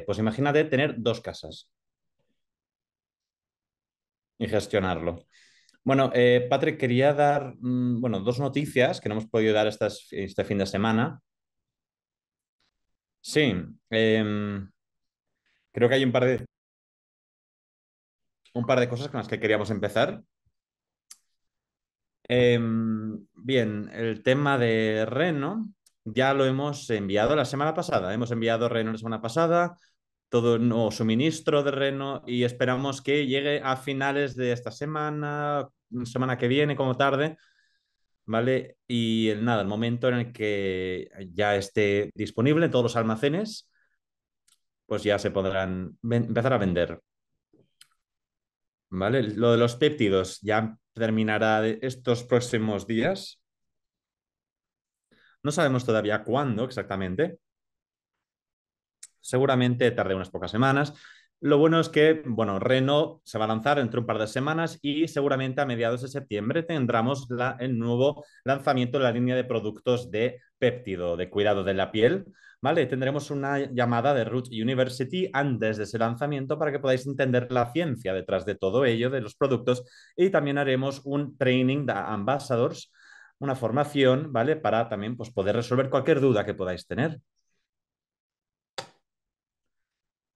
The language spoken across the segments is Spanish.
pues imagínate tener dos casas y gestionarlo. Bueno, eh, Patrick, quería dar mm, bueno, dos noticias que no hemos podido dar este fin de semana. Sí, em, creo que hay un par de un par de cosas con las que queríamos empezar. Em, bien, el tema de Reno ya lo hemos enviado la semana pasada. Hemos enviado reno la semana pasada, todo nuevo suministro de reno y esperamos que llegue a finales de esta semana, semana que viene como tarde, ¿vale? Y el, nada, el momento en el que ya esté disponible en todos los almacenes, pues ya se podrán empezar a vender. ¿Vale? Lo de los péptidos ya terminará estos próximos días. No sabemos todavía cuándo exactamente. Seguramente tarde unas pocas semanas. Lo bueno es que, bueno, Renault se va a lanzar entre un par de semanas y seguramente a mediados de septiembre tendremos el nuevo lanzamiento de la línea de productos de péptido, de cuidado de la piel. ¿Vale? Tendremos una llamada de Root University antes de ese lanzamiento para que podáis entender la ciencia detrás de todo ello, de los productos, y también haremos un training de ambassadors una formación, ¿vale? Para también pues, poder resolver cualquier duda que podáis tener.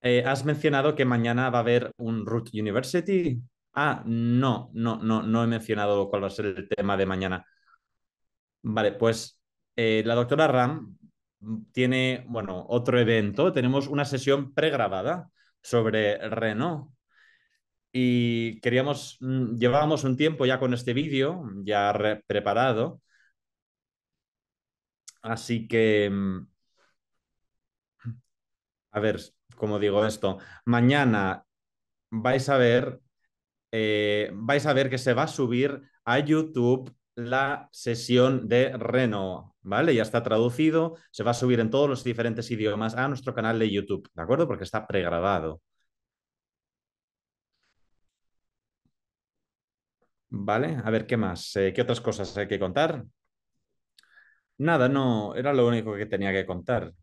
Eh, has mencionado que mañana va a haber un Root University. Ah, no, no, no, no he mencionado cuál va a ser el tema de mañana. Vale, pues eh, la doctora Ram tiene, bueno, otro evento. Tenemos una sesión pregrabada sobre Renault y queríamos, mm, llevábamos un tiempo ya con este vídeo, ya preparado. Así que, mm, a ver, como digo esto, mañana vais a ver, eh, vais a ver que se va a subir a YouTube la sesión de Reno, ¿vale? Ya está traducido, se va a subir en todos los diferentes idiomas a nuestro canal de YouTube, ¿de acuerdo? Porque está pregrabado. Vale, a ver, ¿qué más? Eh, ¿Qué otras cosas hay que contar? Nada, no, era lo único que tenía que contar.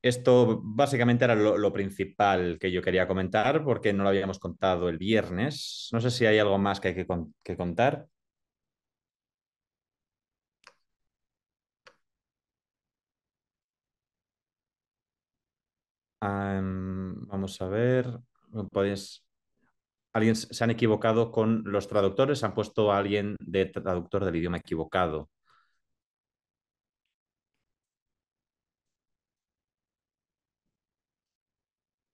Esto básicamente era lo, principal que yo quería comentar porque no lo habíamos contado el viernes. No sé si hay algo más que hay que, contar. vamos a ver, podéis alguien se han equivocado con los traductores, han puesto a alguien de traductor del idioma equivocado.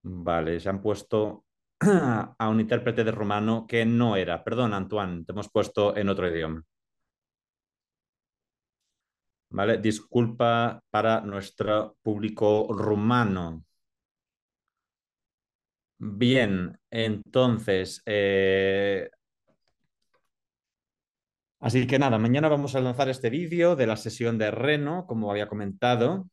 Vale, se han puesto a un intérprete de rumano que no era. Perdón, Antoine, te hemos puesto en otro idioma. Vale, disculpa para nuestro público rumano. Bien, entonces. Eh, así que nada, mañana vamos a lanzar este vídeo de la sesión de Reno, como había comentado.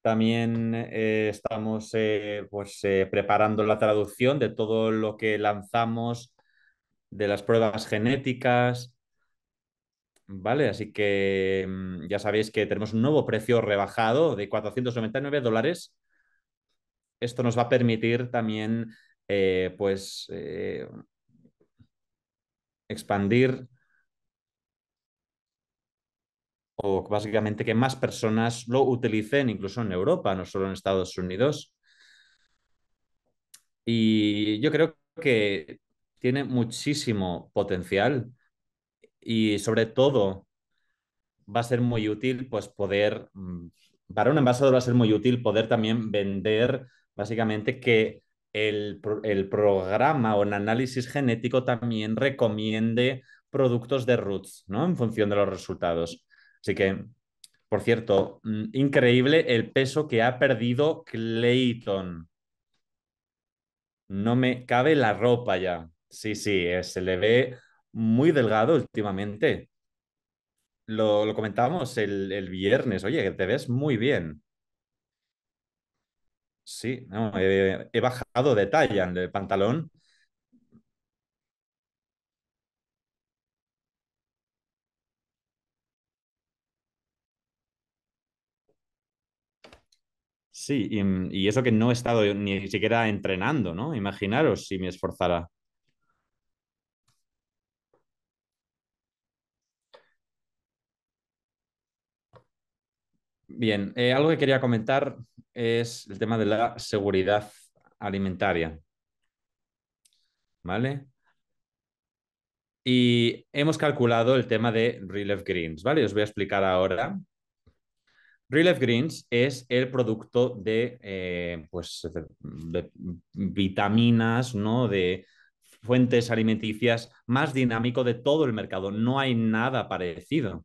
También eh, estamos eh, pues, preparando la traducción de todo lo que lanzamos de las pruebas genéticas, Así que mm, ya sabéis que tenemos un nuevo precio rebajado de 499 dólares. Esto nos va a permitir también, eh, pues, eh, expandir o básicamente que más personas lo utilicen, incluso en Europa, no solo en Estados Unidos. Y yo creo que tiene muchísimo potencial y sobre todo va a ser muy útil pues poder, mm, para un envasador va a ser muy útil poder también vender básicamente que el, programa o el análisis genético también recomiende productos de roots, ¿no? En función de los resultados. Así que, por cierto, mm, increíble el peso que ha perdido Clayton. No me cabe la ropa ya. Sí, sí, eh, se le ve muy delgado últimamente. Lo, comentábamos el, el, viernes, oye, que te ves muy bien. Sí, eh, he, bajado de talla en el pantalón. Sí, y, y, eso que no he estado ni siquiera entrenando, ¿no? Imaginaros si me esforzara. Bien, eh, algo que quería comentar es el tema de la seguridad alimentaria. ¿Vale? Y hemos calculado el tema de Relief Greens, ¿vale? Os voy a explicar ahora. Relief Greens es el producto de, eh, pues, de vitaminas, ¿no? De fuentes alimenticias más dinámico de todo el mercado. No hay nada parecido.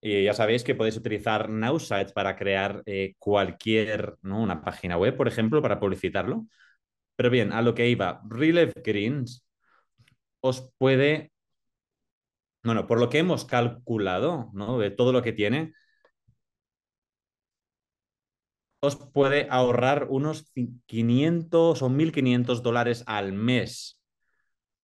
Y eh, ya sabéis que podéis utilizar Nowsite para crear eh, cualquier, ¿no? una página web, por ejemplo, para publicitarlo. Pero bien, a lo que iba, Relief Greens os puede, bueno, por lo que hemos calculado, ¿no? De todo lo que tiene, os puede ahorrar unos 500 o 1.500 dólares al mes,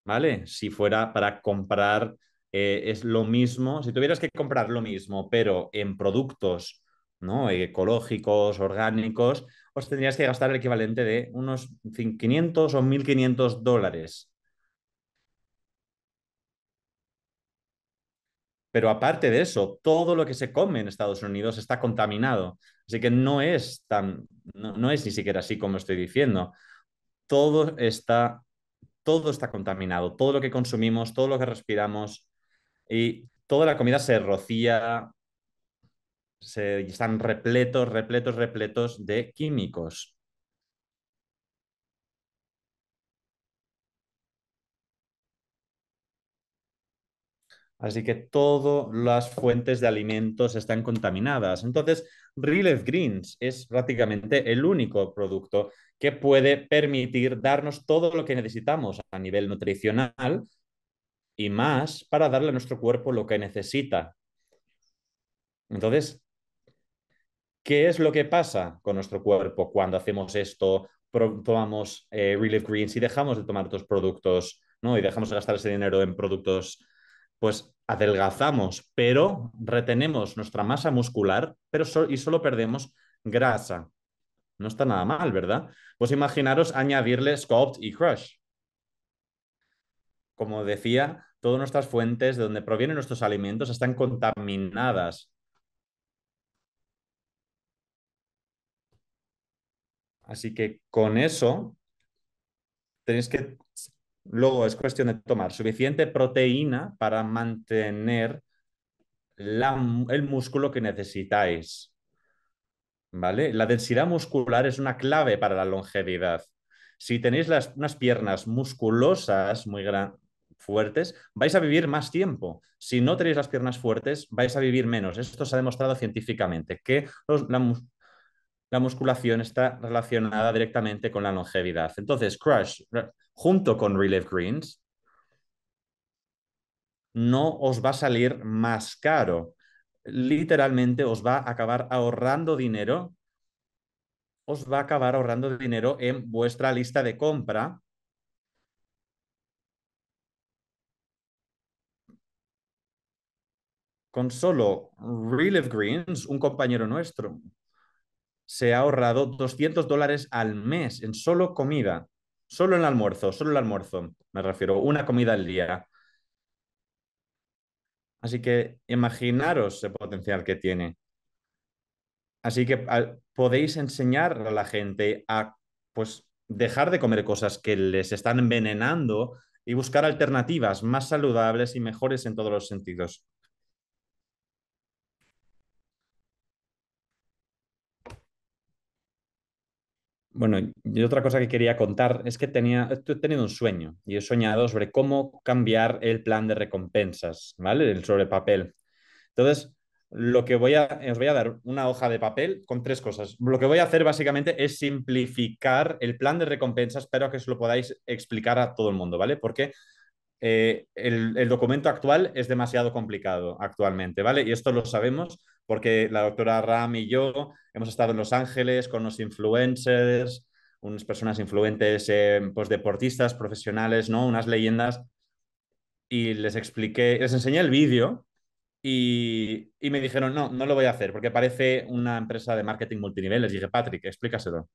¿vale? Si fuera para comprar eh, es lo mismo, si tuvieras que comprar lo mismo, pero en productos ¿no? ecológicos, orgánicos, os tendrías que gastar el equivalente de unos 500 o 1.500 dólares. Pero aparte de eso, todo lo que se come en Estados Unidos está contaminado. Así que no es tan, no, es ni siquiera así como estoy diciendo. Todo está, todo está contaminado. Todo lo que consumimos, todo lo que respiramos, y toda la comida se rocía, se, están repletos, repletos, repletos de químicos. Así que todas las fuentes de alimentos están contaminadas. Entonces, Relief Greens es prácticamente el único producto que puede permitir darnos todo lo que necesitamos a nivel nutricional y más para darle a nuestro cuerpo lo que necesita. Entonces, ¿qué es lo que pasa con nuestro cuerpo cuando hacemos esto, tomamos eh, Relief Greens y dejamos de tomar otros productos ¿no? y dejamos de gastar ese dinero en productos? Pues adelgazamos, pero retenemos nuestra masa muscular pero y solo perdemos grasa. No está nada mal, ¿verdad? Pues imaginaros añadirle Sculpt y Crush como decía, todas nuestras fuentes de donde provienen nuestros alimentos están contaminadas. Así que con eso tenéis que, luego es cuestión de tomar suficiente proteína para mantener el músculo que necesitáis. ¿Vale? La densidad muscular es una clave para la longevidad. Si tenéis unas piernas musculosas muy, gran, fuertes, vais a vivir más tiempo. Si no tenéis las piernas fuertes, vais a vivir menos. Esto se ha demostrado científicamente, que la, la, musculación está relacionada directamente con la longevidad. Entonces, Crush, junto con Relief Greens, no os va a salir más caro. Literalmente os va a acabar ahorrando dinero. Os va a acabar ahorrando dinero en vuestra lista de compra con solo Relief Greens, un compañero nuestro, se ha ahorrado 200 dólares al mes en solo comida, solo en el almuerzo, solo el almuerzo, me refiero, una comida al día. Así que imaginaros el potencial que tiene. Así que ah, podéis enseñar a la gente a pues, dejar de comer cosas que les están envenenando y buscar alternativas más saludables y mejores en todos los sentidos. Bueno, y otra cosa que quería contar es que tenía, he tenido un sueño y he soñado sobre cómo cambiar el plan de recompensas, ¿vale? El sobre papel. Entonces, lo que voy a, os voy a dar una hoja de papel con tres cosas. Lo que voy a hacer básicamente es simplificar el plan de recompensas, pero que os lo podáis explicar a todo el mundo, ¿vale? Porque eh, el, el documento actual es demasiado complicado actualmente, ¿vale? Y esto lo sabemos porque la doctora Ram y yo hemos estado en Los Ángeles con los influencers, unas personas influentes, eh, pues deportistas, profesionales, ¿no? Unas leyendas. Y les expliqué, les enseñé el vídeo y, me dijeron, no, no lo voy a hacer porque parece una empresa de marketing multinivel. Les dije, Patrick, explícaselo.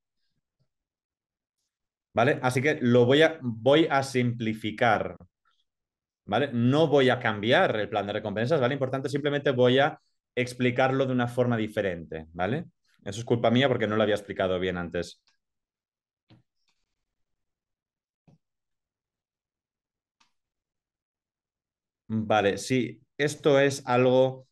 ¿Vale? Así que lo voy a, voy a simplificar. ¿Vale? No voy a cambiar el plan de recompensas, ¿vale? Importante, simplemente voy a explicarlo de una forma diferente, ¿vale? Eso es culpa mía porque no lo había explicado bien antes. Vale, sí, esto es algo,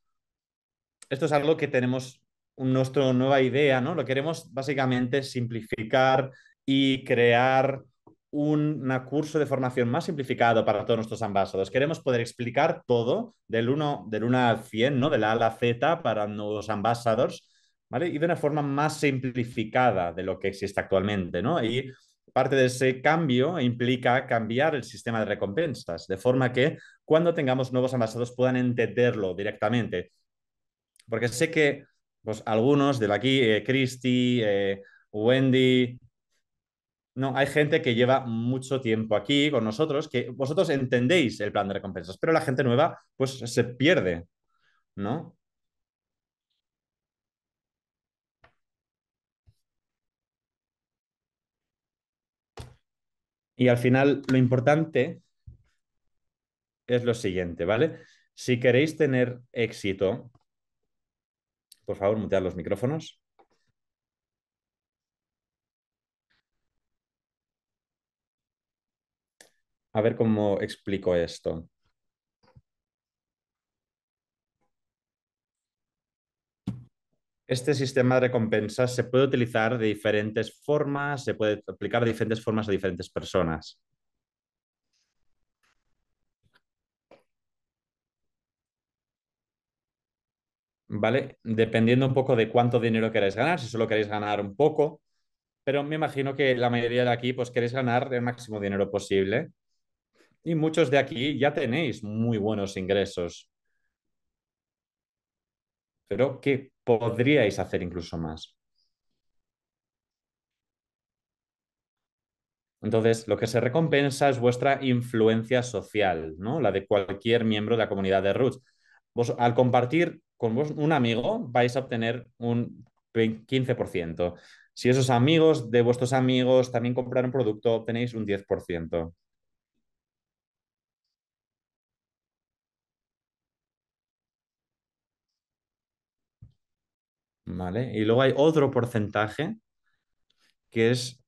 esto es algo que tenemos nuestra nueva idea, ¿no? Lo queremos básicamente simplificar y crear un curso de formación más simplificado para todos nuestros embajadores Queremos poder explicar todo del 1, del 1 al 100, ¿no? de la A a la Z para nuevos embajadores ¿vale? y de una forma más simplificada de lo que existe actualmente. ¿no? Y parte de ese cambio implica cambiar el sistema de recompensas, de forma que cuando tengamos nuevos embajadores puedan entenderlo directamente. Porque sé que pues, algunos de aquí, eh, Christy, eh, Wendy, no, hay gente que lleva mucho tiempo aquí con nosotros, que vosotros entendéis el plan de recompensas, pero la gente nueva pues se pierde, ¿no? Y al final lo importante es lo siguiente, ¿vale? Si queréis tener éxito, por favor, mutead los micrófonos. A ver cómo explico esto. Este sistema de recompensas se puede utilizar de diferentes formas, se puede aplicar de diferentes formas a diferentes personas. ¿Vale? Dependiendo un poco de cuánto dinero queráis ganar, si solo queréis ganar un poco, pero me imagino que la mayoría de aquí pues queréis ganar el máximo dinero posible y muchos de aquí ya tenéis muy buenos ingresos. Pero ¿qué podríais hacer incluso más? Entonces, lo que se recompensa es vuestra influencia social, ¿no? La de cualquier miembro de la comunidad de Roots. al compartir con vos un amigo, vais a obtener un 15%. Si esos amigos de vuestros amigos también compraron producto, obtenéis un 10%. Y luego hay otro porcentaje que es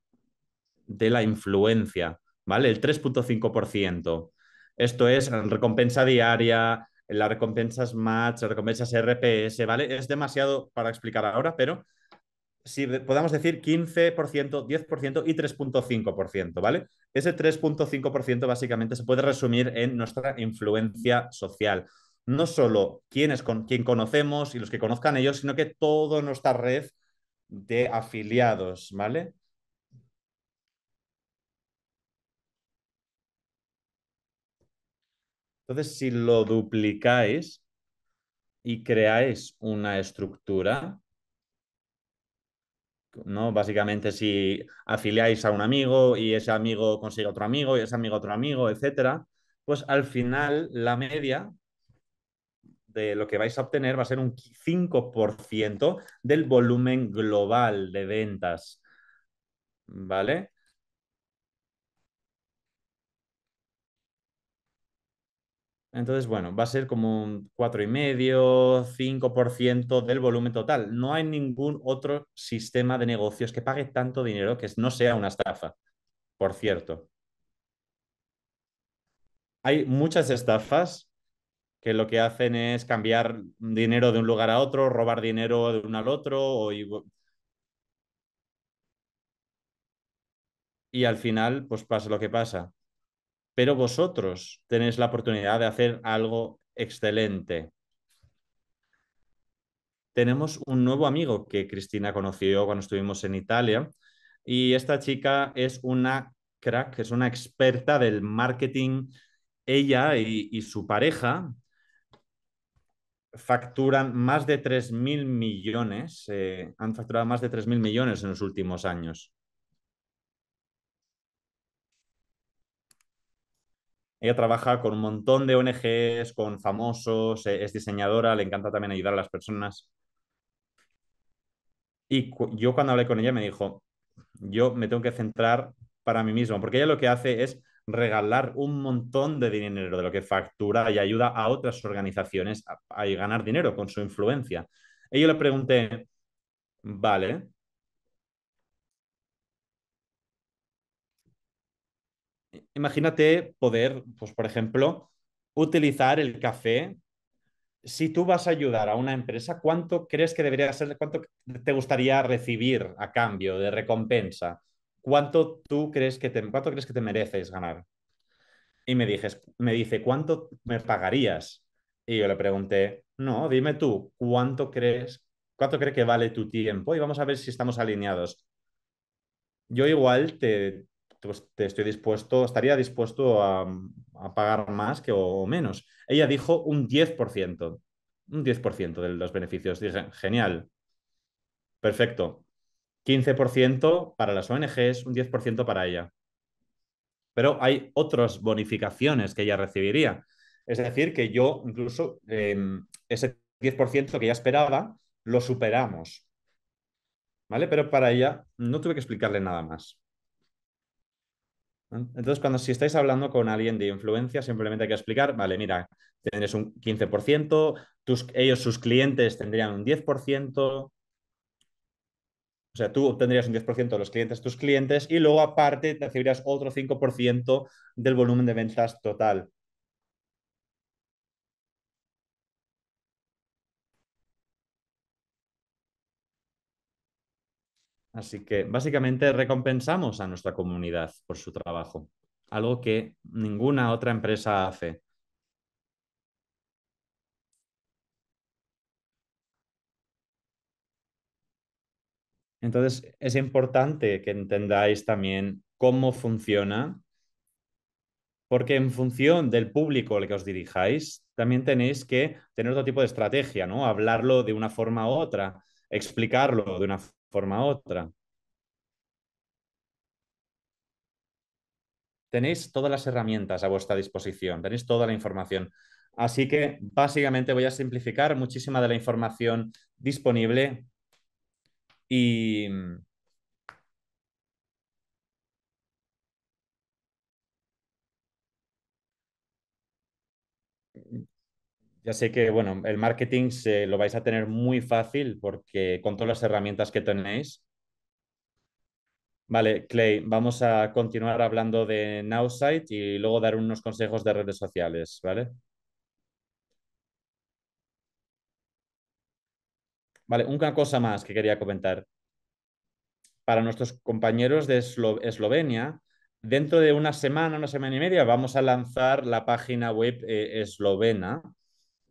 de la influencia, ¿vale? El 3.5%. Esto es recompensa diaria, las recompensas match, las recompensas RPS, ¿vale? Es demasiado para explicar ahora, pero si podamos decir 15%, 10% y 3.5%, ¿vale? Ese 3.5% básicamente se puede resumir en nuestra influencia social no solo quienes con quien conocemos y los que conozcan ellos, sino que toda nuestra red de afiliados, ¿vale? Entonces, si lo duplicáis y creáis una estructura, ¿no? Básicamente, si afiliáis a un amigo y ese amigo consigue otro amigo y ese amigo otro amigo, etcétera, pues al final la media de lo que vais a obtener va a ser un 5% del volumen global de ventas. ¿Vale? Entonces, bueno, va a ser como un 4,5, 5% del volumen total. No hay ningún otro sistema de negocios que pague tanto dinero que no sea una estafa, por cierto. Hay muchas estafas, que lo que hacen es cambiar dinero de un lugar a otro, robar dinero de uno al otro. Y al final, pues pasa lo que pasa. Pero vosotros tenéis la oportunidad de hacer algo excelente. Tenemos un nuevo amigo que Cristina conoció cuando estuvimos en Italia y esta chica es una crack, es una experta del marketing ella y, su pareja facturan más de 3.000 millones, eh, han facturado más de 3.000 millones en los últimos años. Ella trabaja con un montón de ONGs, con famosos, eh, es diseñadora, le encanta también ayudar a las personas. Y yo cuando hablé con ella me dijo, yo me tengo que centrar para mí mismo, porque ella lo que hace es regalar un montón de dinero de lo que factura y ayuda a otras organizaciones a, ganar dinero con su influencia. Y yo le pregunté, vale, imagínate poder, pues por ejemplo, utilizar el café. Si tú vas a ayudar a una empresa, ¿cuánto crees que debería ser, cuánto te gustaría recibir a cambio de recompensa? ¿cuánto tú crees que te, crees que te mereces ganar? Y me, dijes, me dice, ¿cuánto me pagarías? Y yo le pregunté, no, dime tú, ¿cuánto crees, cuánto crees que vale tu tiempo? Y vamos a ver si estamos alineados. Yo igual te, pues, te estoy dispuesto, estaría dispuesto a, pagar más que o, o, menos. Ella dijo un 10%, un 10% de los beneficios. Dije, genial, perfecto. 15% para las ONGs, un 10% para ella. Pero hay otras bonificaciones que ella recibiría. Es decir, que yo incluso em, ese 10% que ella esperaba, lo superamos. ¿Vale? Pero para ella no tuve que explicarle nada más. Entonces, cuando si estáis hablando con alguien de influencia, simplemente hay que explicar, vale, mira, tienes un 15%, ellos, sus clientes, tendrían un 10%, o sea, tú obtendrías un 10% de los clientes tus clientes y luego aparte recibirías otro 5% del volumen de ventas total. Así que básicamente recompensamos a nuestra comunidad por su trabajo, algo que ninguna otra empresa hace. Entonces, es importante que entendáis también cómo funciona, porque en función del público al que os dirijáis, también tenéis que tener otro tipo de estrategia, ¿no? Hablarlo de una forma u otra, explicarlo de una forma u otra. Tenéis todas las herramientas a vuestra disposición, tenéis toda la información. Así que básicamente voy a simplificar muchísima de la información disponible y, mm, Ya sé que, bueno, el marketing se, lo vais a tener muy fácil porque con todas las herramientas que tenéis. Vale, Clay, vamos a continuar hablando de Nowsite y luego dar unos consejos de redes sociales, ¿vale? Vale, una cosa más que quería comentar. Para nuestros compañeros de Eslovenia, dentro de una semana, una semana y media, vamos a lanzar la página web eh, eslovena,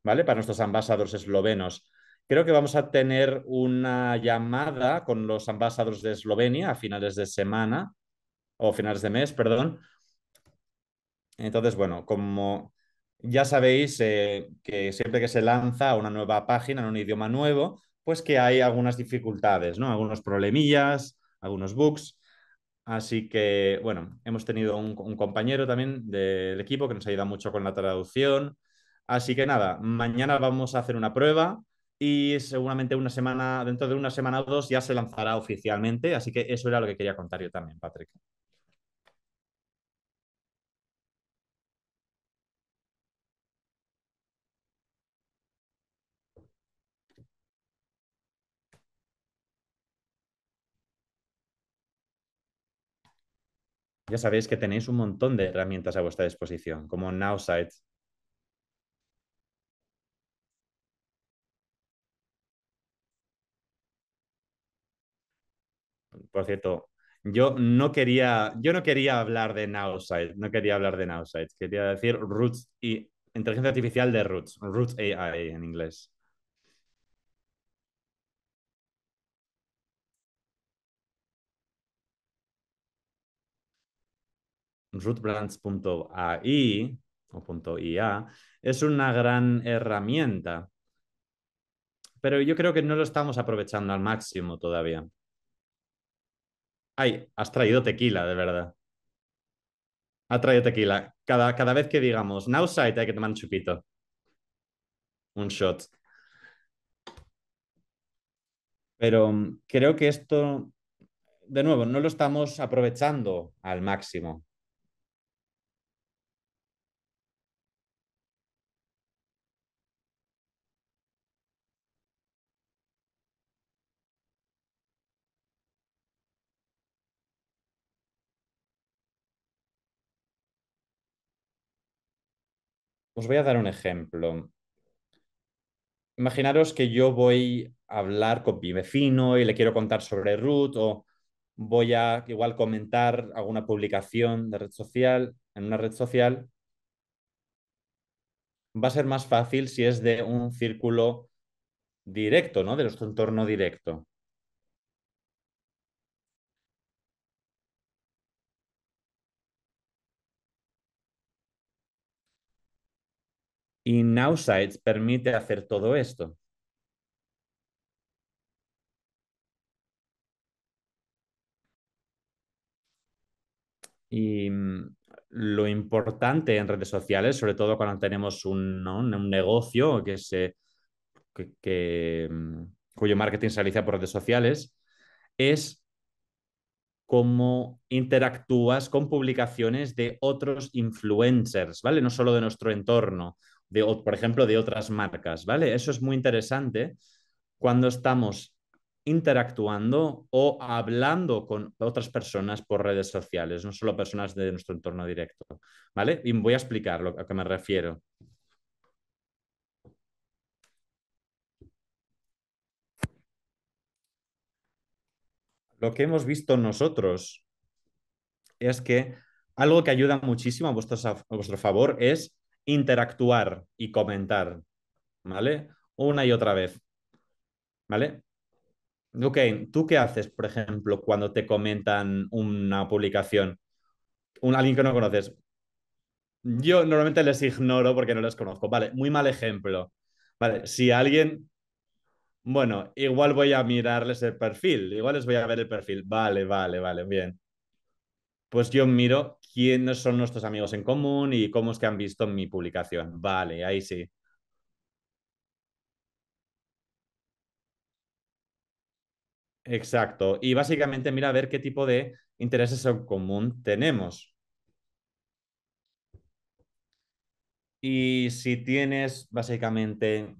¿vale? Para nuestros ambasadores eslovenos. Creo que vamos a tener una llamada con los ambasadores de Eslovenia a finales de semana, o finales de mes, perdón. Entonces, bueno, como ya sabéis eh, que siempre que se lanza una nueva página en un idioma nuevo, pues que hay algunas dificultades, ¿no? Algunos problemillas, algunos bugs. Así que, bueno, hemos tenido un, compañero también del equipo que nos ayuda mucho con la traducción. Así que nada, mañana vamos a hacer una prueba y seguramente una semana, dentro de una semana o dos ya se lanzará oficialmente. Así que eso era lo que quería contar yo también, Patrick. ya sabéis que tenéis un montón de herramientas a vuestra disposición, como NowSites. Por cierto, yo no quería, yo no quería hablar de NowSites. no quería hablar de NowSites. quería decir Roots y inteligencia artificial de Roots, Roots AI en inglés. rootbrands.ai o .ia es una gran herramienta, pero yo creo que no lo estamos aprovechando al máximo todavía. Ay, has traído tequila, de verdad. Ha traído tequila. Cada, cada vez que digamos, now site hay que tomar un chupito. Un shot. Pero mm, creo que esto, de nuevo, no lo estamos aprovechando al máximo. Os voy a dar un ejemplo. Imaginaros que yo voy a hablar con mi vecino y le quiero contar sobre Ruth o voy a igual comentar alguna publicación de red social, en una red social. Va a ser más fácil si es de un círculo directo, ¿no? De nuestro entorno directo. Y Nowsites permite hacer todo esto. Y mm, lo importante en redes sociales, sobre todo cuando tenemos un, un negocio que se, que, mm, cuyo marketing se realiza por redes sociales, es cómo interactúas con publicaciones de otros influencers, ¿vale? No solo de nuestro entorno por ejemplo, de otras marcas, ¿vale? Eso es muy interesante cuando estamos interactuando o hablando con otras personas por redes sociales, no solo personas de nuestro entorno directo, ¿vale? Y voy a explicar lo, a qué me refiero. Lo que hemos visto nosotros es que algo que ayuda muchísimo a, a vuestro favor es interactuar y comentar, ¿vale? Una y otra vez, ¿vale? Ok, ¿tú qué haces, por ejemplo, cuando te comentan una publicación? Un, alguien que no conoces. Yo normalmente les ignoro porque no les conozco. Vale, muy mal ejemplo. Vale, si alguien bueno, igual voy a mirarles el perfil, igual les voy a ver el perfil. Vale, vale, vale, bien pues yo miro quiénes son nuestros amigos en común y cómo es que han visto mi publicación. Vale, ahí sí. Exacto. Y básicamente mira a ver qué tipo de intereses en común tenemos. Y si tienes básicamente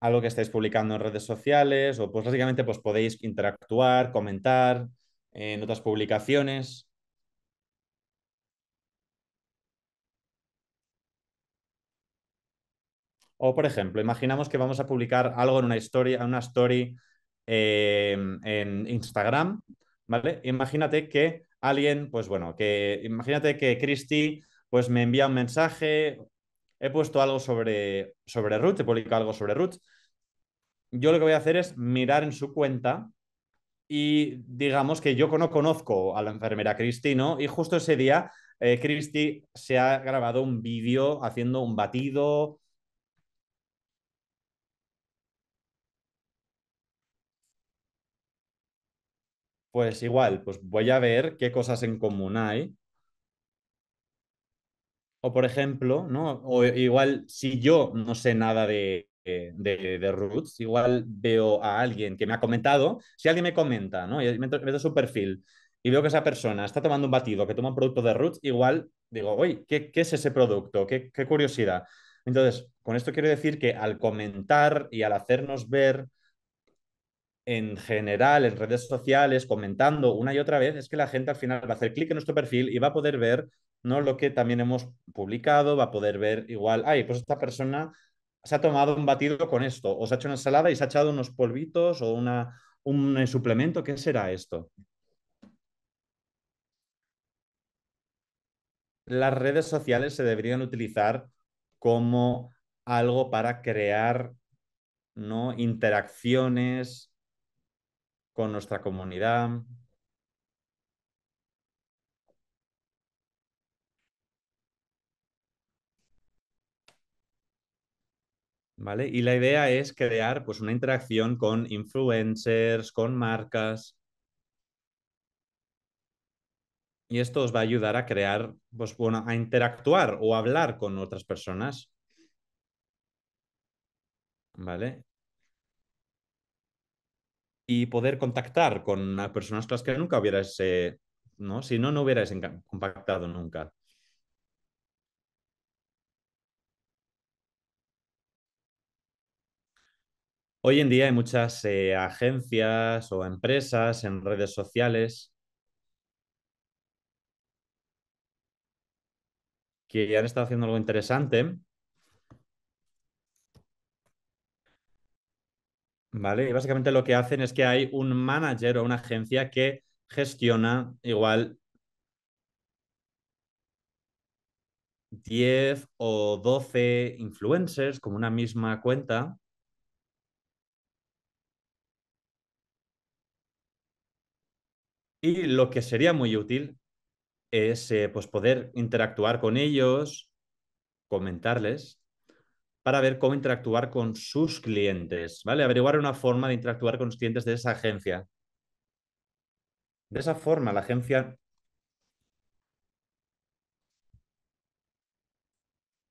algo que estáis publicando en redes sociales o pues básicamente pues podéis interactuar, comentar, eh, en otras publicaciones? O, por ejemplo, imaginamos que vamos a publicar algo en una historia, una story em, en Instagram, ¿vale? Imagínate que alguien, pues bueno, que imagínate que Christy pues me envía un mensaje, he puesto algo sobre, sobre Ruth, he publicado algo sobre Ruth. Yo lo que voy a hacer es mirar en su cuenta y digamos que yo no conozco a la enfermera Cristi, ¿no? Y justo ese día eh, Cristi se ha grabado un vídeo haciendo un batido. Pues igual, pues voy a ver qué cosas en común hay. O por ejemplo, ¿no? O igual si yo no sé nada de, eh, de, Roots, igual veo a alguien que me ha comentado, si alguien me comenta, ¿no? Y meto su perfil y veo que esa persona está tomando un batido, que toma un producto de Roots, igual digo, oye, ¿qué, es ese producto? ¿Qué, qué curiosidad? Entonces, con esto quiero decir que al comentar y al hacernos ver en general, en redes sociales, comentando una y otra vez, es que la gente al final va a hacer clic en nuestro perfil y va a poder ver ¿no? lo que también hemos publicado, va a poder ver igual, ay, pues esta persona se ha tomado un batido con esto, o se ha hecho una ensalada y se ha echado unos polvitos o una, un eh, suplemento, ¿qué será esto? Las redes sociales se deberían utilizar como algo para crear ¿no? interacciones con nuestra comunidad, ¿vale? Y la idea es crear pues, una interacción con influencers, con marcas. Y esto os va a ayudar a crear, pues bueno, a interactuar o hablar con otras personas. ¿Vale? Y poder contactar con personas con las que nunca hubierais, eh, ¿no? Si no, no hubierais contactado nunca. Hoy en día hay muchas eh, agencias o empresas en redes sociales que han estado haciendo algo interesante. ¿Vale? Y básicamente lo que hacen es que hay un manager o una agencia que gestiona igual 10 o 12 influencers como una misma cuenta Y lo que sería muy útil es eh, pues poder interactuar con ellos, comentarles, para ver cómo interactuar con sus clientes, ¿vale? Averiguar una forma de interactuar con los clientes de esa agencia. De esa forma, la agencia...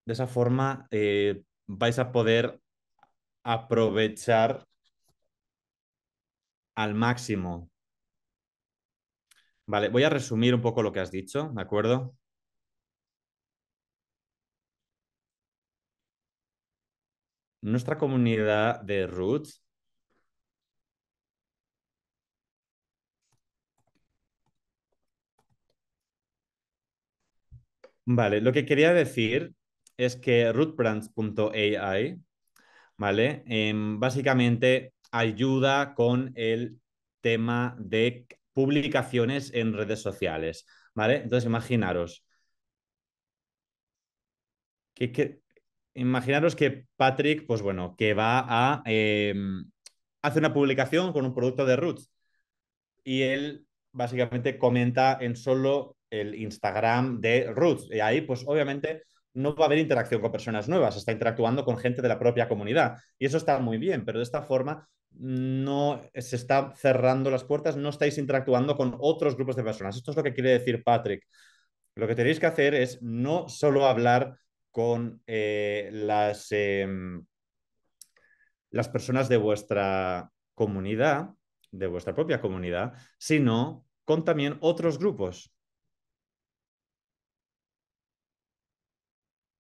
De esa forma, eh, vais a poder aprovechar al máximo Vale, voy a resumir un poco lo que has dicho, ¿de acuerdo? Nuestra comunidad de Roots. Vale, lo que quería decir es que rootbrands.ai, ¿vale? Em, básicamente ayuda con el tema de publicaciones en redes sociales, ¿vale? Entonces, imaginaros. Que, que, imaginaros que Patrick, pues bueno, que va a... Em, hace una publicación con un producto de Roots y él básicamente comenta en solo el Instagram de Roots. Y ahí, pues obviamente, no va a haber interacción con personas nuevas, está interactuando con gente de la propia comunidad. Y eso está muy bien, pero de esta forma no se está cerrando las puertas, no estáis interactuando con otros grupos de personas. Esto es lo que quiere decir Patrick. Lo que tenéis que hacer es no solo hablar con eh, las, em, las personas de vuestra comunidad, de vuestra propia comunidad, sino con también otros grupos.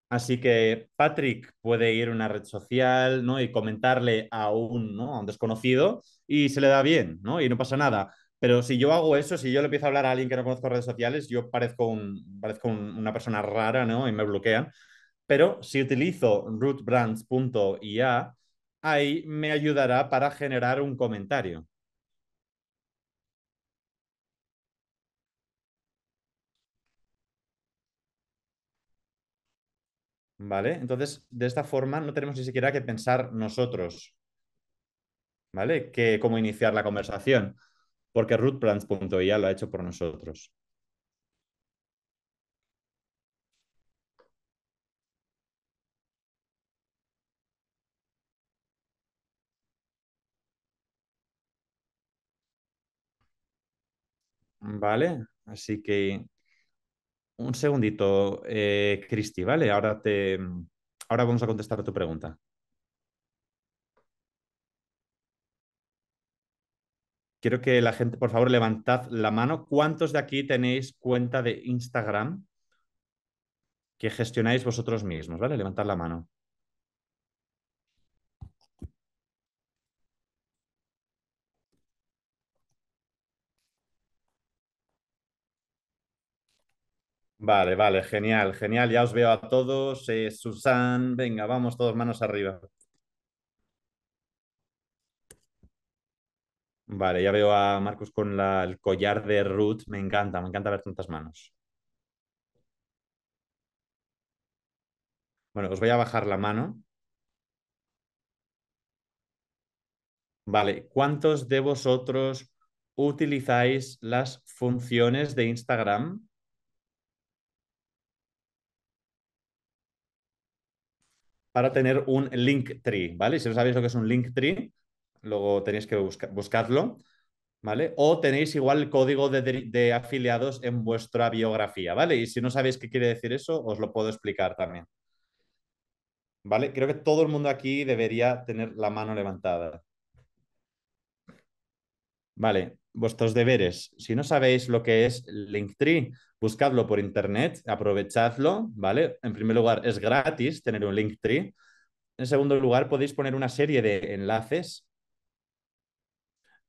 Así que Patrick puede ir a una red social ¿no? y comentarle a un, a un desconocido y se le da bien ¿no? y no pasa nada. Pero si yo hago eso, si yo le empiezo a hablar a alguien que no conozco redes sociales, yo parezco, una persona rara ¿no? y me bloquean. Pero si utilizo rootbrands.ia, ahí me ayudará para generar un comentario. ¿Vale? Entonces, de esta forma no tenemos ni siquiera que pensar nosotros, ¿vale? Que cómo iniciar la conversación, porque rootplans.ia lo ha hecho por nosotros. ¿Vale? Así que un segundito, eh, Cristi, ¿vale? Ahora, te, ahora vamos a contestar tu pregunta. Quiero que la gente, por favor, levantad la mano. ¿Cuántos de aquí tenéis cuenta de Instagram que gestionáis vosotros mismos? ¿Vale? Levantad la mano. Vale, vale, genial, genial. Ya os veo a todos. Eh, Susan, venga, vamos todos manos arriba. Vale, ya veo a Marcus con el collar de Ruth. Me encanta, me encanta ver tantas manos. Bueno, os voy a bajar la mano. Vale, ¿cuántos de vosotros utilizáis las funciones de Instagram para tener un link tree, ¿vale? Si no sabéis lo que es un link tree, luego tenéis que buscarlo, ¿vale? O tenéis igual el código de, afiliados en vuestra biografía, ¿vale? Y si no sabéis qué quiere decir eso, os lo puedo explicar también. ¿Vale? Creo que todo el mundo aquí debería tener la mano levantada. Vale vuestros deberes. Si no sabéis lo que es Linktree, buscadlo por internet, aprovechadlo, ¿vale? En primer lugar, es gratis tener un Linktree. En segundo lugar, podéis poner una serie de enlaces.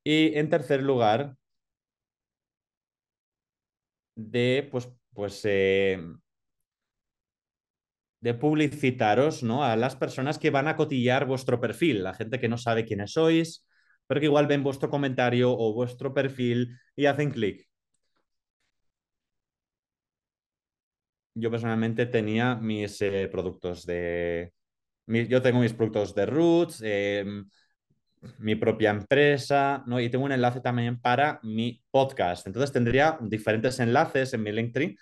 Y en tercer lugar, de pues, pues eh, publicitaros ¿no? a las personas que van a cotillar vuestro perfil, la gente que no sabe quiénes sois, pero que igual ven vuestro comentario o vuestro perfil y hacen clic. Yo personalmente tenía mis eh, productos de... yo tengo mis productos de Roots, em, mi propia empresa, ¿no? Y tengo un enlace también para mi podcast. Entonces tendría diferentes enlaces en mi Linktree.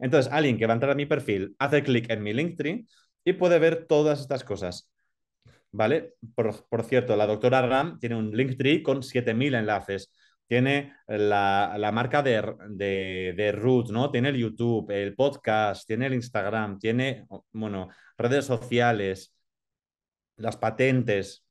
Entonces alguien que va a entrar a mi perfil hace clic en mi Linktree y puede ver todas estas cosas. ¿vale? Por, cierto, la doctora Ram tiene un Linktree con 7.000 enlaces. Tiene la, marca de, de, de, Root, ¿no? Tiene el YouTube, el podcast, tiene el Instagram, tiene, bueno, redes sociales, las patentes,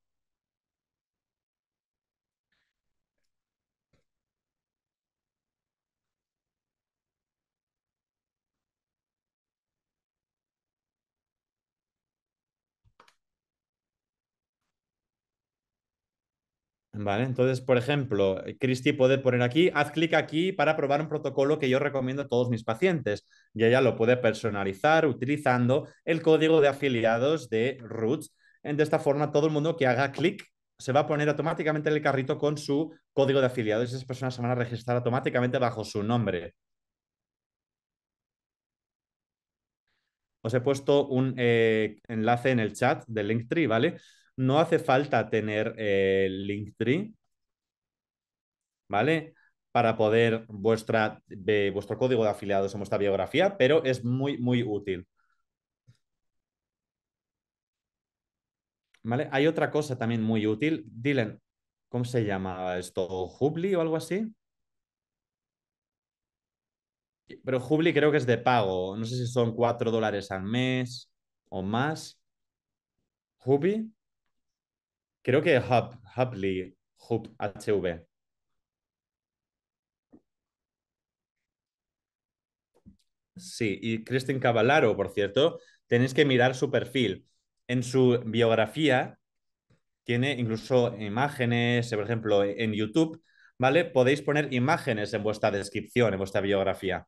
¿vale? Entonces, por ejemplo, eh, Cristi puede poner aquí, haz clic aquí para probar un protocolo que yo recomiendo a todos mis pacientes y ella lo puede personalizar utilizando el código de afiliados de Roots. De esta forma, todo el mundo que haga clic se va a poner automáticamente en el carrito con su código de afiliados y esas personas se van a registrar automáticamente bajo su nombre. Os he puesto un eh, enlace en el chat de Linktree, ¿vale? no hace falta tener link eh, Linktree, ¿vale? Para poder vuestra, vuestro código de afiliados en vuestra biografía, pero es muy, muy útil. ¿Vale? Hay otra cosa también muy útil. Dylan, ¿cómo se llama esto? ¿Hubli o algo así? Pero Hubli creo que es de pago. No sé si son cuatro dólares al mes o más. ¿Hubli? Creo que Hub, Hubly, Hub HV. Sí, y Kristen Cavallaro, por cierto, tenéis que mirar su perfil. En su biografía tiene incluso imágenes, por ejemplo, en YouTube, ¿vale? Podéis poner imágenes en vuestra descripción, en vuestra biografía.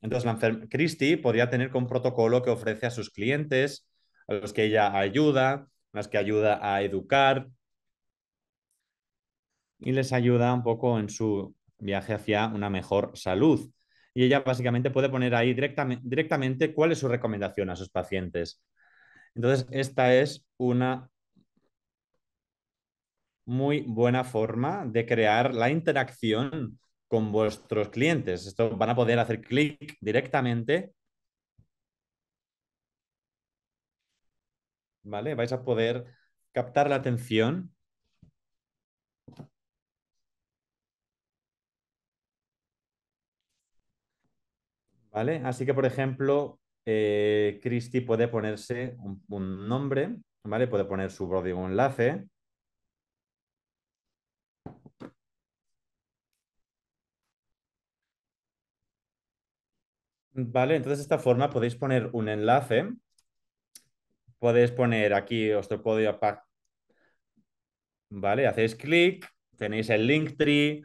Entonces, la podría tener un protocolo que ofrece a sus clientes, a los que ella ayuda, las que ayuda a educar y les ayuda un poco en su viaje hacia una mejor salud. Y ella básicamente puede poner ahí directamente, directamente cuál es su recomendación a sus pacientes. Entonces, esta es una muy buena forma de crear la interacción con vuestros clientes. Esto van a poder hacer clic directamente ¿vale? Vais a poder captar la atención. ¿Vale? Así que, por ejemplo, eh, puede ponerse un, nombre, ¿vale? Puede poner su código enlace. Vale, entonces de esta forma podéis poner un enlace podéis poner aquí vuestro podio pack. ¿Vale? Hacéis clic, tenéis el link tree...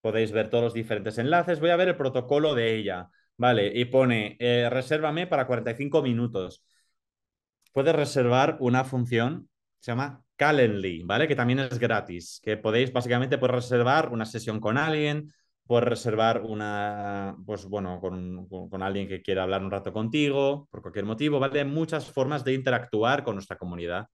podéis ver todos los diferentes enlaces. Voy a ver el protocolo de ella. Vale, y pone, eh, resérvame para 45 minutos. Puedes reservar una función, se llama Calendly, ¿vale? Que también es gratis, que podéis básicamente pues, reservar una sesión con alguien, Puedes reservar una, pues bueno, con, alguien que quiera hablar un rato contigo, por cualquier motivo, ¿vale? Hay muchas formas de interactuar con nuestra comunidad.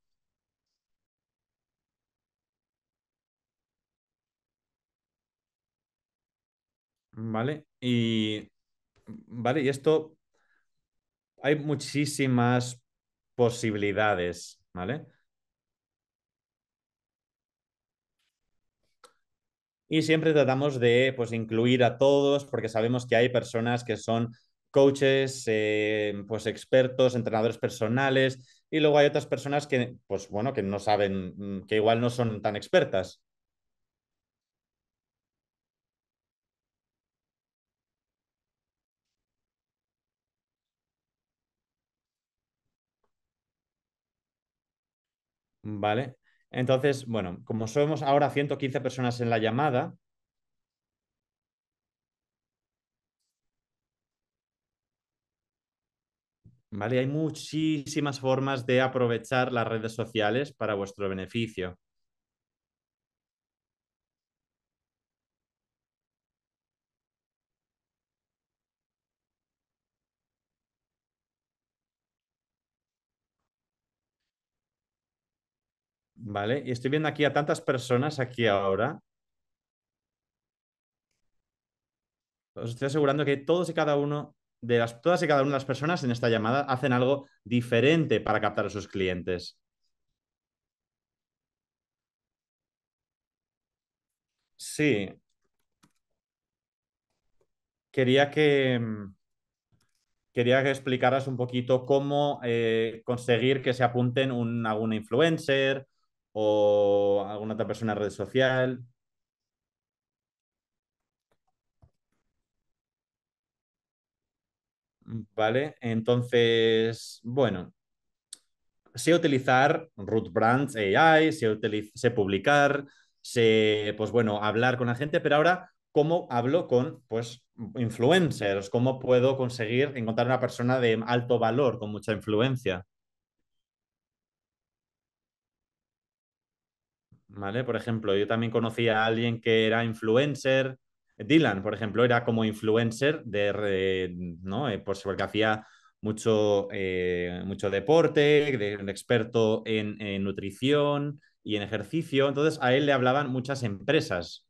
¿Vale? Y, ¿vale? y esto, hay muchísimas posibilidades, ¿vale? y siempre tratamos de pues, incluir a todos porque sabemos que hay personas que son coaches, eh, pues expertos, entrenadores personales y luego hay otras personas que, pues bueno, que no saben, mm, que igual no son tan expertas. Vale. Entonces, bueno, como somos ahora 115 personas en la llamada, ¿vale? Hay muchísimas formas de aprovechar las redes sociales para vuestro beneficio. Vale, y estoy viendo aquí a tantas personas aquí ahora. Os estoy asegurando que todos y cada uno de las, todas y cada una de las personas en esta llamada hacen algo diferente para captar a sus clientes. Sí. Quería que, quería que explicaras un poquito cómo eh, conseguir que se apunten un, a influencer, o alguna otra persona en red social. Vale, entonces, bueno, sé utilizar root brands AI, sé, publicar, sé, pues bueno, hablar con la gente, pero ahora, ¿cómo hablo con, pues, influencers? ¿Cómo puedo conseguir encontrar una persona de alto valor, con mucha influencia? ¿vale? Por ejemplo, yo también conocía a alguien que era influencer. Dylan, por ejemplo, era como influencer de, eh, pues porque hacía mucho, eh, mucho deporte, de, experto en, nutrición y en ejercicio. Entonces a él le hablaban muchas empresas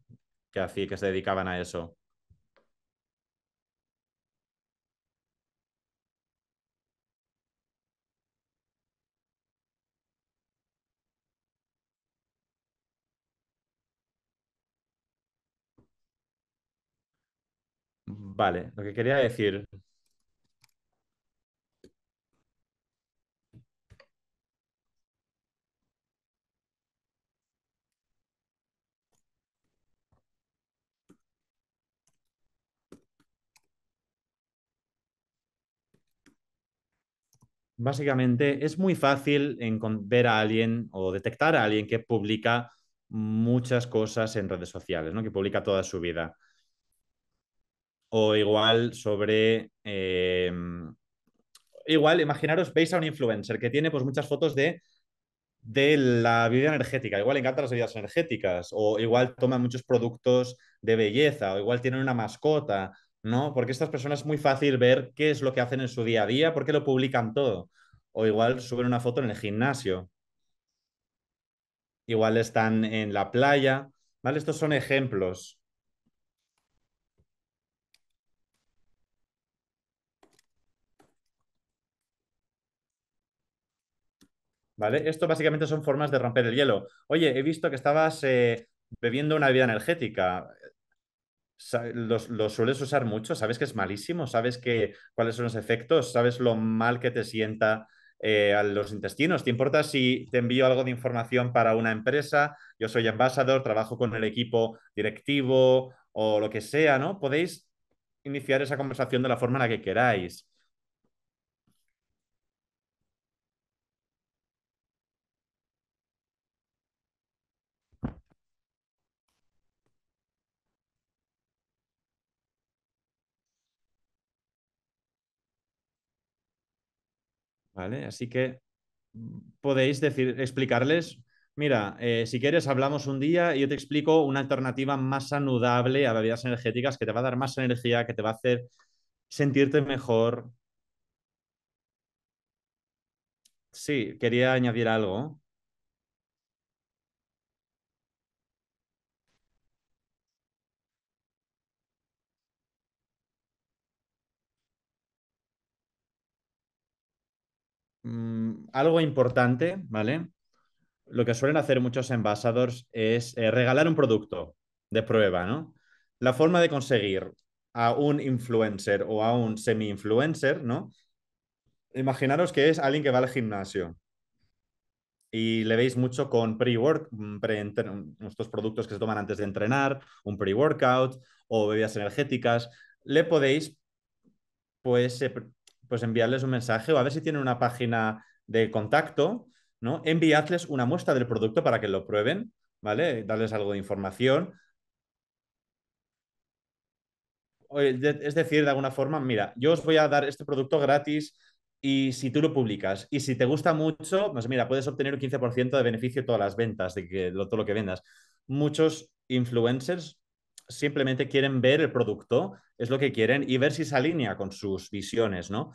que, que se dedicaban a eso. Vale, lo que quería decir. Básicamente es muy fácil ver a alguien o detectar a alguien que publica muchas cosas en redes sociales, ¿no? que publica toda su vida o igual sobre... Em, igual, imaginaros, veis a un influencer que tiene pues muchas fotos de, de la vida energética, igual le encantan las vidas energéticas, o igual toman muchos productos de belleza, o igual tienen una mascota, ¿no? Porque estas personas es muy fácil ver qué es lo que hacen en su día a día, porque lo publican todo. O igual suben una foto en el gimnasio. Igual están en la playa, ¿vale? Estos son ejemplos. Esto básicamente son formas de romper el hielo. Oye, he visto que estabas eh, bebiendo una bebida energética. ¿Lo sueles usar mucho? ¿Sabes que es malísimo? ¿Sabes que, cuáles son los efectos? ¿Sabes lo mal que te sienta eh, a los intestinos? ¿Te importa si te envío algo de información para una empresa? Yo soy embajador trabajo con el equipo directivo o lo que sea, ¿no? Podéis iniciar esa conversación de la forma en la que queráis. ¿Vale? Así que mm, podéis decir, explicarles, mira, eh, si quieres hablamos un día y yo te explico una alternativa más saludable a bebidas energéticas que te va a dar más energía, que te va a hacer sentirte mejor. Sí, quería añadir algo. Mm, algo importante, ¿vale? Lo que suelen hacer muchos envasadores es eh, regalar un producto de prueba, ¿no? La forma de conseguir a un influencer o a un semi-influencer, ¿no? Imaginaros que es alguien que va al gimnasio y le veis mucho con pre-work, mm, estos productos que se toman antes de entrenar, un pre-workout o bebidas energéticas, le podéis pues pues enviarles un mensaje o a ver si tienen una página de contacto, ¿no? Enviadles una muestra del producto para que lo prueben, ¿vale? Darles algo de información. Es decir, de alguna forma, mira, yo os voy a dar este producto gratis y si tú lo publicas y si te gusta mucho, pues mira, puedes obtener un 15% de beneficio de todas las ventas, de que, todo lo que vendas. Muchos influencers simplemente quieren ver el producto es lo que quieren y ver si se alinea con sus visiones, ¿no?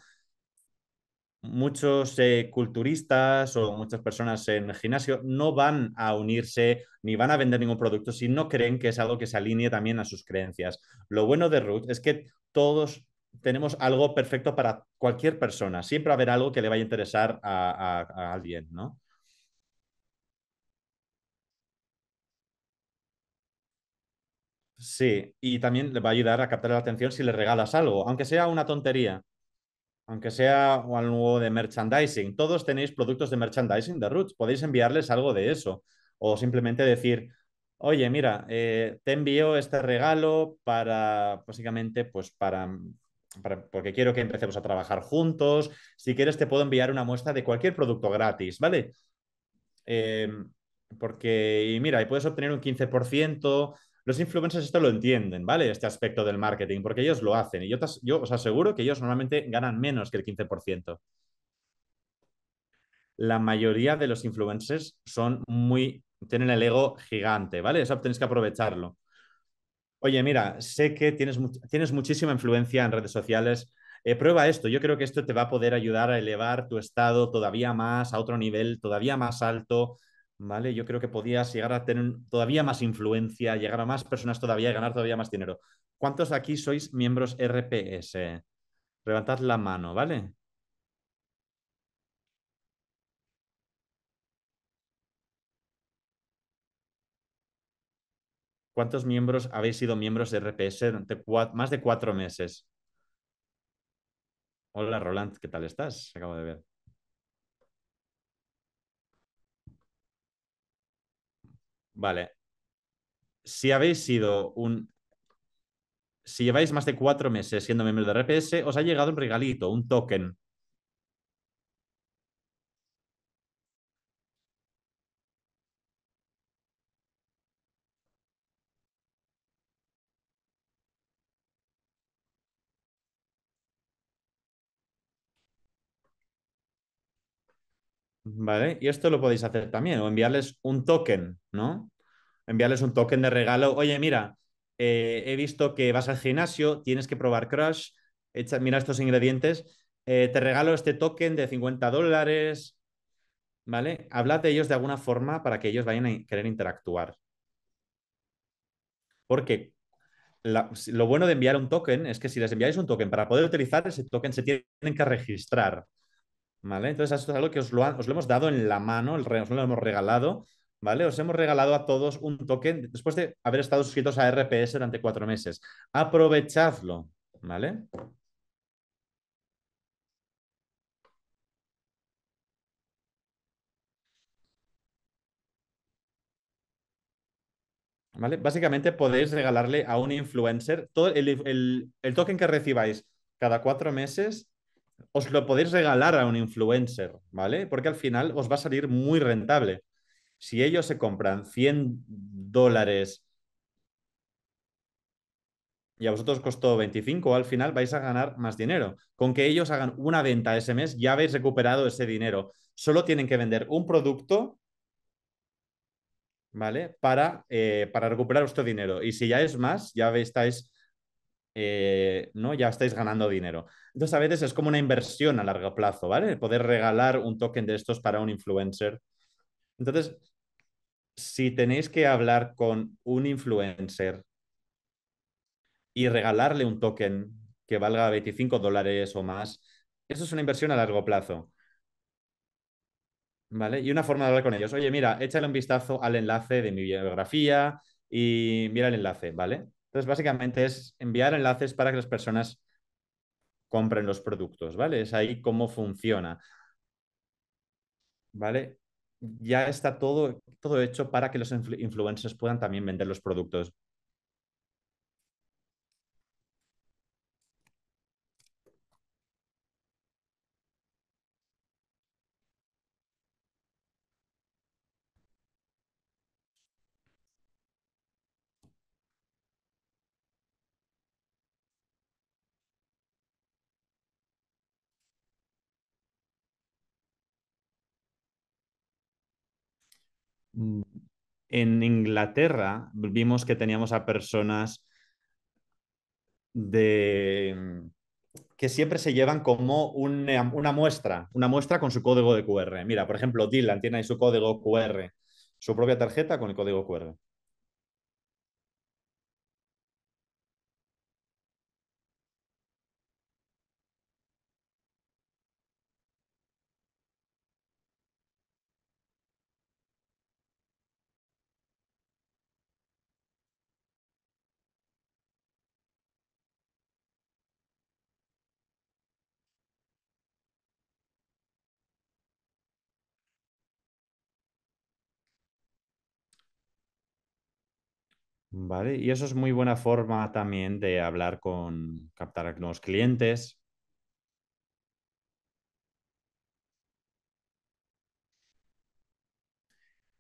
Muchos eh, culturistas o muchas personas en el gimnasio no van a unirse ni van a vender ningún producto si no creen que es algo que se alinee también a sus creencias. Lo bueno de Ruth es que todos tenemos algo perfecto para cualquier persona. Siempre va a haber algo que le vaya a interesar a, a alguien, ¿no? Sí, y también le va a ayudar a captar la atención si le regalas algo, aunque sea una tontería, aunque sea algo de merchandising. Todos tenéis productos de merchandising de Roots, podéis enviarles algo de eso o simplemente decir, oye, mira, eh, te envío este regalo para, básicamente, pues para, porque quiero que empecemos a trabajar juntos. Si quieres, te puedo enviar una muestra de cualquier producto gratis, ¿vale? Em, porque, mira, y puedes obtener un 15% los influencers esto lo entienden, ¿vale? Este aspecto del marketing, porque ellos lo hacen. Y yo, yo os aseguro que ellos normalmente ganan menos que el 15%. La mayoría de los influencers son muy, tienen el ego gigante, ¿vale? Eso tenéis que aprovecharlo. Oye, mira, sé que tienes, tienes muchísima influencia en redes sociales. Eh, prueba esto, yo creo que esto te va a poder ayudar a elevar tu estado todavía más, a otro nivel todavía más alto, ¿vale? Yo creo que podías llegar a tener todavía más influencia, llegar a más personas todavía y ganar todavía más dinero. ¿Cuántos aquí sois miembros RPS? Levantad la mano, ¿vale? ¿Cuántos miembros habéis sido miembros de RPS durante más de cuatro meses? Hola Roland, ¿qué tal estás? Acabo de ver. Vale. Si habéis sido un... Si lleváis más de cuatro meses siendo miembro de RPS, os ha llegado un regalito, un token Y esto lo podéis hacer también, o enviarles un token, ¿no? Enviarles un token de regalo, oye, mira, eh, he visto que vas al gimnasio, tienes que probar Crush, mira estos ingredientes, eh, te regalo este token de 50 dólares, ¿vale? Hablad de ellos de alguna forma para que ellos vayan a querer interactuar. Porque lo bueno de enviar un token es que si les enviáis un token para poder utilizar ese token se tienen que registrar. Entonces esto es algo que os lo, lo hemos dado en la mano, el, os lo hemos regalado, ¿vale? Os hemos regalado a todos un token después de haber estado suscritos a RPS durante cuatro meses. Aprovechadlo, ¿vale? ¿Vale? Básicamente podéis regalarle a un influencer todo el, el token que recibáis cada cuatro meses os lo podéis regalar a un influencer, ¿vale? Porque al final os va a salir muy rentable. Si ellos se compran 100 dólares y a vosotros costó 25, al final vais a ganar más dinero. Con que ellos hagan una venta ese mes, ya habéis recuperado ese dinero. Solo tienen que vender un producto, ¿vale? Para, eh, para recuperar vuestro dinero. Y si ya es más, ya estáis eh, ¿no? ya estáis ganando dinero. Entonces, a veces es como una inversión a largo plazo, ¿vale? Poder regalar un token de estos para un influencer. Entonces, si tenéis que hablar con un influencer y regalarle un token que valga 25 dólares o más, eso es una inversión a largo plazo. ¿Vale? Y una forma de hablar con ellos. Oye, mira, échale un vistazo al enlace de mi biografía y mira el enlace, ¿vale? Entonces, básicamente es enviar enlaces para que las personas compren los productos, ¿vale? Es ahí cómo funciona. ¿Vale? Ya está todo, todo hecho para que los influencers puedan también vender los productos. Mm, en Inglaterra vimos que teníamos a personas mm, que siempre se llevan como una, eh, una muestra, una muestra con su código de QR. Mira, por ejemplo, Dylan tiene ahí su código QR, su propia tarjeta con el código QR. Y eso es muy buena forma también de hablar con, captar a nuevos clientes.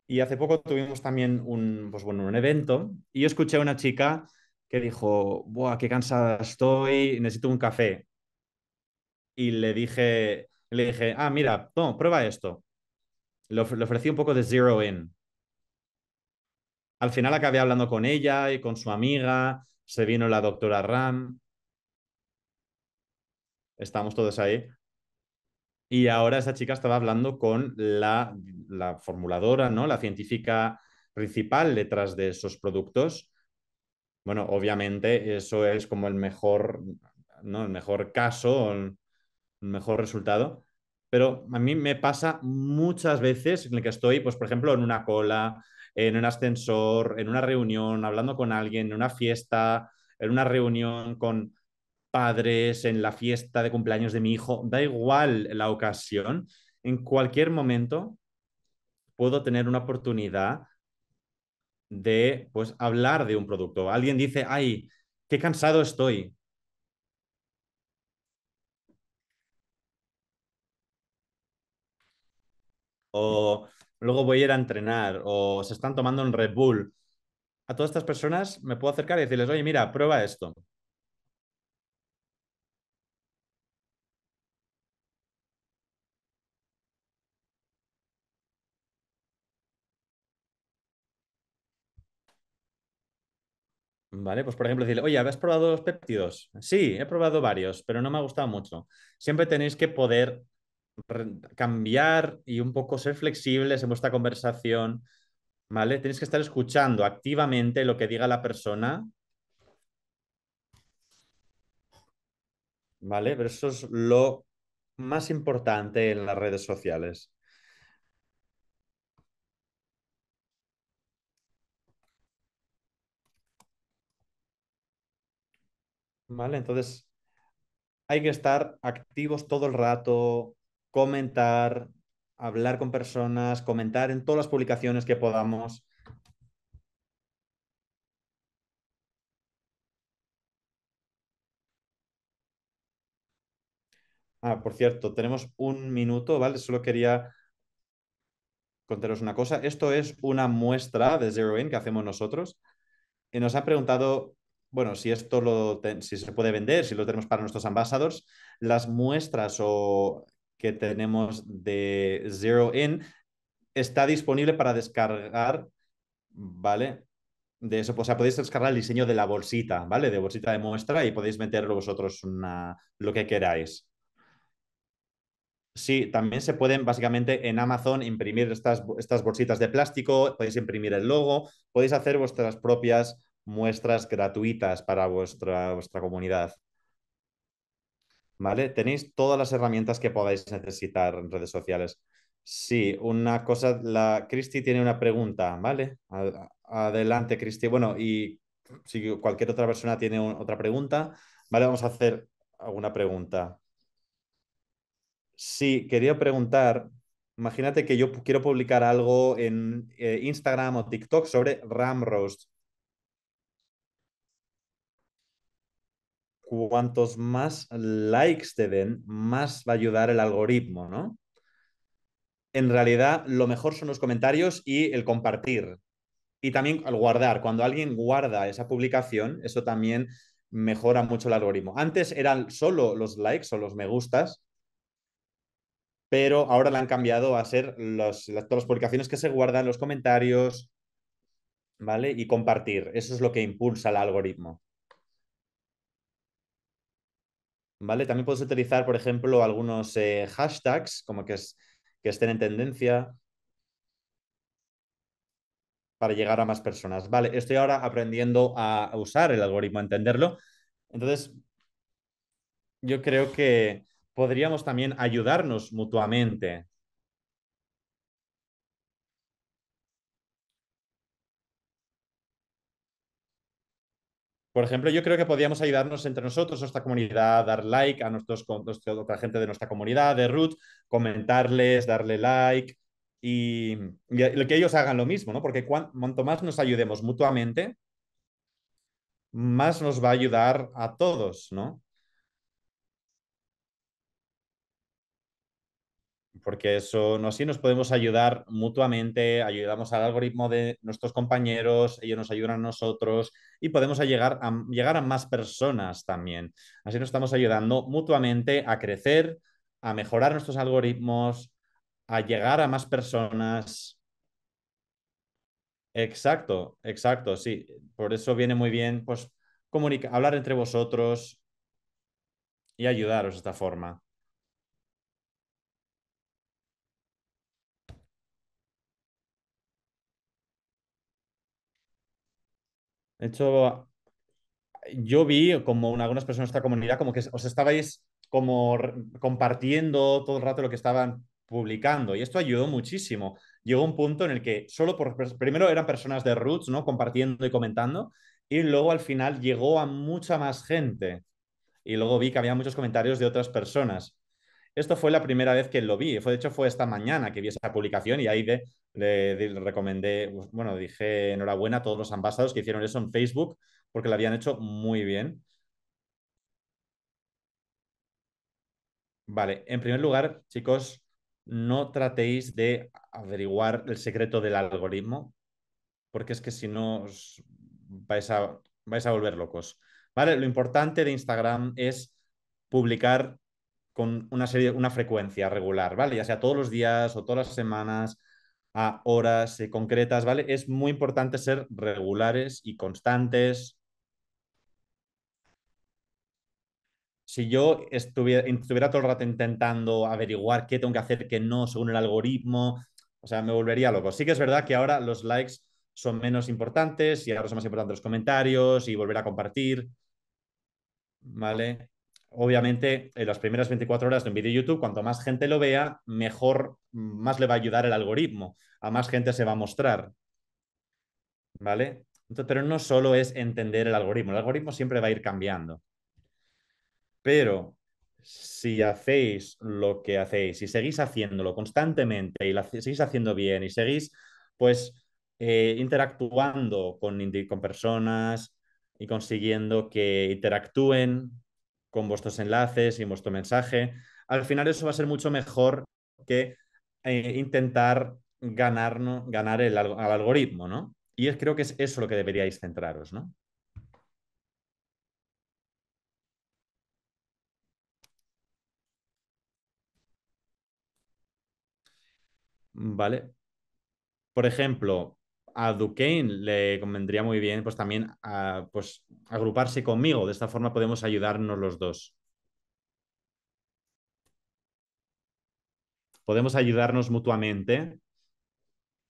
Y hace poco tuvimos también un, pues un evento y yo escuché a una chica que dijo, ¡buah, qué cansada estoy! Necesito un café. Y le dije, le dije, ah, mira, no, prueba esto. Le, ofrecí un poco de zero in, al final acabé hablando con ella y con su amiga, se vino la doctora Ram. Estamos todos ahí. Y ahora esa chica estaba hablando con la, formuladora, ¿no? La científica principal detrás de esos productos. Bueno, obviamente eso es como el mejor, ¿no? El mejor caso, el mejor resultado. Pero a mí me pasa muchas veces en el que estoy, pues, por ejemplo, en una cola, en un ascensor, en una reunión, hablando con alguien, en una fiesta, en una reunión con padres, en la fiesta de cumpleaños de mi hijo, da igual la ocasión, en cualquier momento puedo tener una oportunidad de pues hablar de un producto. Alguien dice, "Ay, qué cansado estoy." O luego voy a ir a entrenar o se están tomando un Red Bull. A todas estas personas me puedo acercar y decirles, oye, mira, prueba esto. Vale, pues por ejemplo, decirle, oye, ¿habéis probado los péptidos? Sí, he probado varios, pero no me ha gustado mucho. Siempre tenéis que poder cambiar y un poco ser flexibles en vuestra conversación, ¿vale? Tenéis que estar escuchando activamente lo que diga la persona. ¿Vale? Pero eso es lo más importante en las redes sociales. ¿Vale? Entonces, hay que estar activos todo el rato, comentar, hablar con personas, comentar en todas las publicaciones que podamos. Ah, por cierto, tenemos un minuto, ¿vale? Solo quería contaros una cosa. Esto es una muestra de Zero In que hacemos nosotros. Y nos han preguntado, bueno, si esto lo si se puede vender, si lo tenemos para nuestros embajadores, Las muestras o que tenemos de Zero In, está disponible para descargar, ¿vale? De eso, o sea, podéis descargar el diseño de la bolsita, ¿vale? De bolsita de muestra y podéis meterlo vosotros una, lo que queráis. Sí, también se pueden básicamente en Amazon imprimir estas, estas bolsitas de plástico, podéis imprimir el logo, podéis hacer vuestras propias muestras gratuitas para vuestra, vuestra comunidad. ¿vale? Tenéis todas las herramientas que podáis necesitar en redes sociales. Sí, una cosa, la Cristi tiene una pregunta, ¿vale? adelante, Cristi. Bueno, y si cualquier otra persona tiene otra pregunta, ¿vale? Vamos a hacer alguna pregunta. Sí, quería preguntar, imagínate que yo quiero publicar algo en eh, Instagram o TikTok sobre Ram cuantos más likes te den, más va a ayudar el algoritmo, ¿no? En realidad, lo mejor son los comentarios y el compartir. Y también al guardar. Cuando alguien guarda esa publicación, eso también mejora mucho el algoritmo. Antes eran solo los likes o los me gustas, pero ahora la han cambiado a ser las, todas las publicaciones que se guardan, los comentarios, ¿vale? Y compartir. Eso es lo que impulsa el algoritmo. También puedes utilizar, por ejemplo, algunos eh, hashtags, como que, que estén en tendencia, para llegar a más personas. Vale, estoy ahora aprendiendo a usar el algoritmo, a entenderlo. Entonces, yo creo que podríamos también ayudarnos mutuamente Por ejemplo, yo creo que podríamos ayudarnos entre nosotros, nuestra comunidad, dar like a nuestros, nuestra, otra gente de nuestra comunidad, de Root, comentarles, darle like y, que ellos hagan lo mismo, ¿no? Porque cuanto más nos ayudemos mutuamente, más nos va a ayudar a todos, ¿no? porque eso no, así nos podemos ayudar mutuamente, ayudamos al algoritmo de nuestros compañeros, ellos nos ayudan a nosotros y podemos llegar a, llegar a más personas también. Así nos estamos ayudando mutuamente a crecer, a mejorar nuestros algoritmos, a llegar a más personas. Exacto, exacto, sí. Por eso viene muy bien pues, hablar entre vosotros y ayudaros de esta forma. De hecho, yo vi como algunas personas de esta comunidad como que os estabais como compartiendo todo el rato lo que estaban publicando y esto ayudó muchísimo. Llegó un punto en el que solo por, primero eran personas de Roots, ¿no? Compartiendo y comentando y luego al final llegó a mucha más gente y luego vi que había muchos comentarios de otras personas. Esto fue la primera vez que lo vi, de hecho fue esta mañana que vi esa publicación y ahí de, le, recomendé, bueno, dije enhorabuena a todos los ambasados que hicieron eso en Facebook porque lo habían hecho muy bien. Vale, en primer lugar, chicos, no tratéis de averiguar el secreto del algoritmo, porque es que si no os vais a, vais a volver locos. Vale, lo importante de Instagram es publicar con una serie, una frecuencia regular, ¿vale? Ya sea todos los días o todas las semanas, a horas eh, concretas, ¿vale? Es muy importante ser regulares y constantes. Si yo estuviera, estuviera todo el rato intentando averiguar qué tengo que hacer, qué no, según el algoritmo, o sea, me volvería loco. Sí que es verdad que ahora los likes son menos importantes y ahora son más importantes los comentarios y volver a compartir. ¿Vale? obviamente, en las primeras 24 horas de un vídeo YouTube, cuanto más gente lo vea, mejor, más le va a ayudar el algoritmo, a más gente se va a mostrar. ¿Vale? Entonces, pero no solo es entender el algoritmo, el algoritmo siempre va a ir cambiando. Pero si hacéis lo que hacéis y seguís haciéndolo constantemente y lo seguís haciendo bien y seguís, pues, eh, interactuando con, con personas y consiguiendo que interactúen con vuestros enlaces y vuestro mensaje. Al final eso va a ser mucho mejor que eh, intentar ganar, ganar el, al algoritmo, ¿no? Y creo que es eso lo que deberíais centraros, ¿no? Vale. Por ejemplo, a Duquesne le convendría muy bien pues también ah, pues, agruparse conmigo. De esta forma podemos ayudarnos los dos. Podemos ayudarnos mutuamente.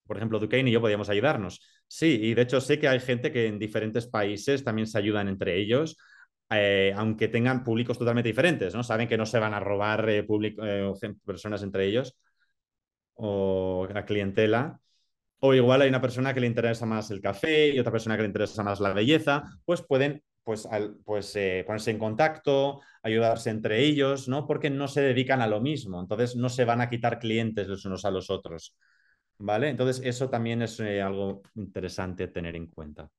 Por ejemplo, Duquesne y yo podíamos ayudarnos. Sí, y de hecho sé que hay gente que en diferentes países también se ayudan entre ellos. Eh, aunque tengan públicos totalmente diferentes, ¿no? Saben que no se van a robar eh, público, eh, personas entre ellos o la clientela o igual hay una persona que le interesa más el café y otra persona que le interesa más la belleza, pues pueden pues, pues eh, ponerse en contacto, ayudarse entre ellos, ¿no? Porque no se dedican a lo mismo, entonces no se van a quitar clientes los unos a los otros, ¿vale? Entonces eso también es eh, algo interesante tener en cuenta.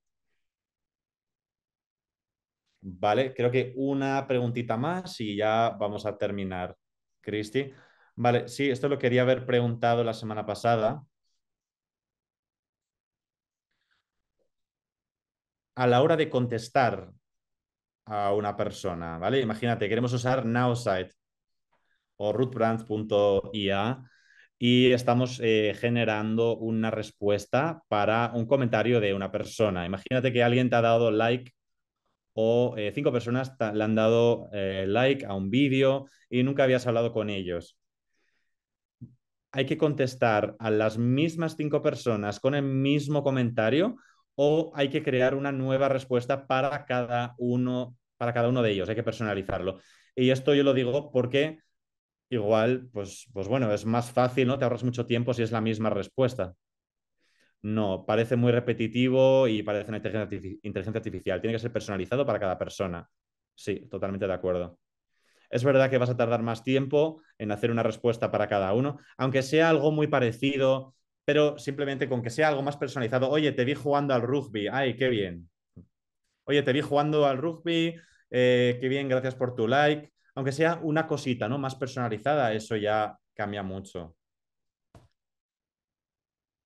Vale, creo que una preguntita más y ya vamos a terminar, Cristi. Vale, sí, esto lo quería haber preguntado la semana pasada, a la hora de contestar a una persona, ¿vale? Imagínate, queremos usar Nowsite o rootbrands.ia y estamos eh, generando una respuesta para un comentario de una persona. Imagínate que alguien te ha dado like o eh, cinco personas le han dado eh, like a un vídeo y nunca habías hablado con ellos. Hay que contestar a las mismas cinco personas con el mismo comentario o hay que crear una nueva respuesta para cada uno, para cada uno de ellos, hay que personalizarlo. Y esto yo lo digo porque igual, pues, pues bueno, es más fácil, ¿no? Te ahorras mucho tiempo si es la misma respuesta. No, parece muy repetitivo y parece una inteligencia artificial. Tiene que ser personalizado para cada persona. Sí, totalmente de acuerdo. Es verdad que vas a tardar más tiempo en hacer una respuesta para cada uno, aunque sea algo muy parecido pero simplemente con que sea algo más personalizado. Oye, te vi jugando al rugby, ay, qué bien. Oye, te vi jugando al rugby, eh, qué bien, gracias por tu like. Aunque sea una cosita, ¿no? Más personalizada, eso ya cambia mucho.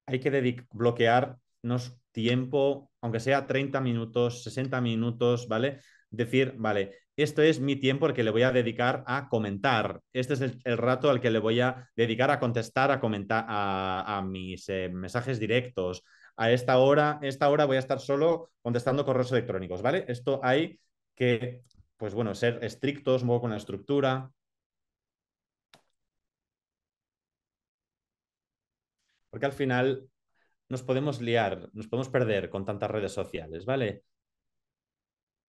Hay que bloquearnos tiempo, aunque sea 30 minutos, 60 minutos, ¿vale? decir, vale, esto es mi tiempo al que le voy a dedicar a comentar, este es el, rato al que le voy a dedicar a contestar, a comentar a, mis eh, mensajes directos, a esta hora, esta hora voy a estar solo contestando correos electrónicos, ¿vale? Esto hay que, pues bueno, ser estrictos, un con la estructura. Porque al final nos podemos liar, nos podemos perder con tantas redes sociales, ¿vale?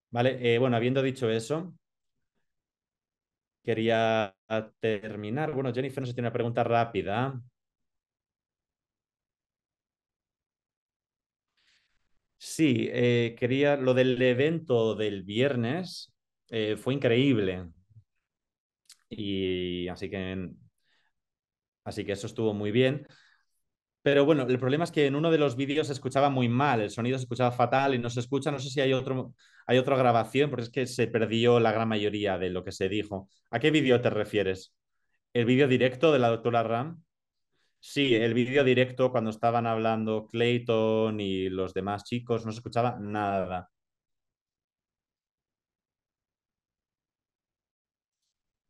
Vale, eh, bueno, habiendo dicho eso, quería terminar. Bueno, Jennifer no si tiene una pregunta rápida. Sí, eh, quería lo del evento del viernes eh, fue increíble. Y así que, así que eso estuvo muy bien. Pero bueno, el problema es que en uno de los vídeos se escuchaba muy mal, el sonido se escuchaba fatal y no se escucha. No sé si hay, otro, hay otra grabación, porque es que se perdió la gran mayoría de lo que se dijo. ¿A qué vídeo te refieres? ¿El vídeo directo de la doctora Ram? Sí, el vídeo directo cuando estaban hablando Clayton y los demás chicos, no se escuchaba nada.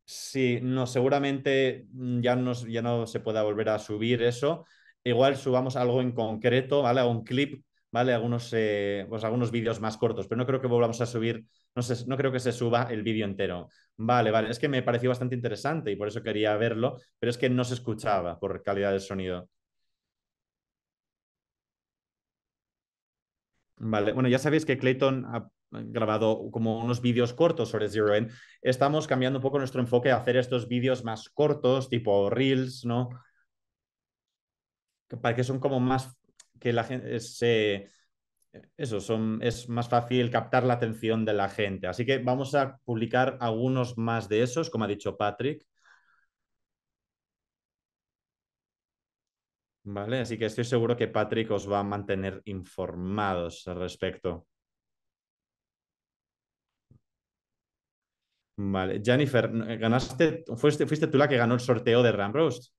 Sí, no, seguramente ya no, ya no se pueda volver a subir eso, igual subamos algo en concreto, ¿vale? Un clip, ¿vale? Algunos, eh, pues algunos vídeos más cortos, pero no creo que volvamos a subir, no, sé, no creo que se suba el vídeo entero. Vale, vale, es que me pareció bastante interesante y por eso quería verlo, pero es que no se escuchaba por calidad del sonido. Vale, bueno, ya sabéis que Clayton ha grabado como unos vídeos cortos sobre Zero End. Estamos cambiando un poco nuestro enfoque a hacer estos vídeos más cortos, tipo Reels, ¿no? para que son como más, que la gente eh, se... Eso, son, es más fácil captar la atención de la gente. Así que vamos a publicar algunos más de esos, como ha dicho Patrick. Vale, así que estoy seguro que Patrick os va a mantener informados al respecto. Vale, Jennifer, ¿ganaste, fuiste, fuiste tú la que ganó el sorteo de Ramrost?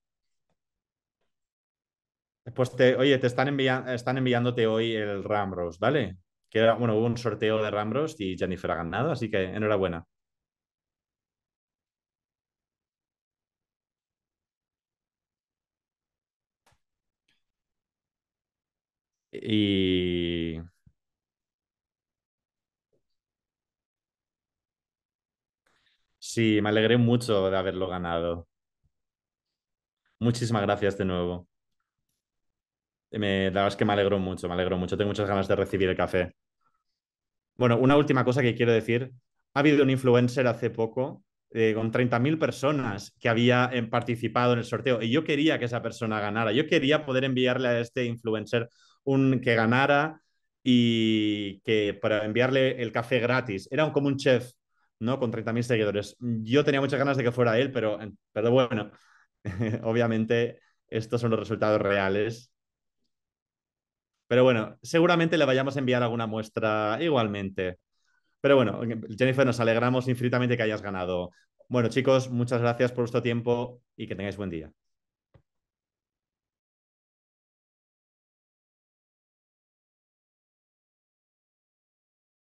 Pues oye, te están, enviando, están enviándote hoy el Ramros ¿vale? Que era, bueno, hubo un sorteo de Ramros y Jennifer ha ganado, así que enhorabuena. Y. Sí, me alegré mucho de haberlo ganado. Muchísimas gracias de nuevo. Me, la verdad es que me alegro mucho, me alegro mucho. Tengo muchas ganas de recibir el café. Bueno, una última cosa que quiero decir. Ha habido un influencer hace poco eh, con 30.000 personas que había eh, participado en el sorteo y yo quería que esa persona ganara. Yo quería poder enviarle a este influencer un que ganara y que para enviarle el café gratis. Era como un chef, ¿no? Con 30.000 seguidores. Yo tenía muchas ganas de que fuera él, pero, pero bueno, obviamente estos son los resultados reales pero bueno, seguramente le vayamos a enviar alguna muestra igualmente. Pero bueno, Jennifer, nos alegramos infinitamente que hayas ganado. Bueno, chicos, muchas gracias por vuestro tiempo y que tengáis buen día.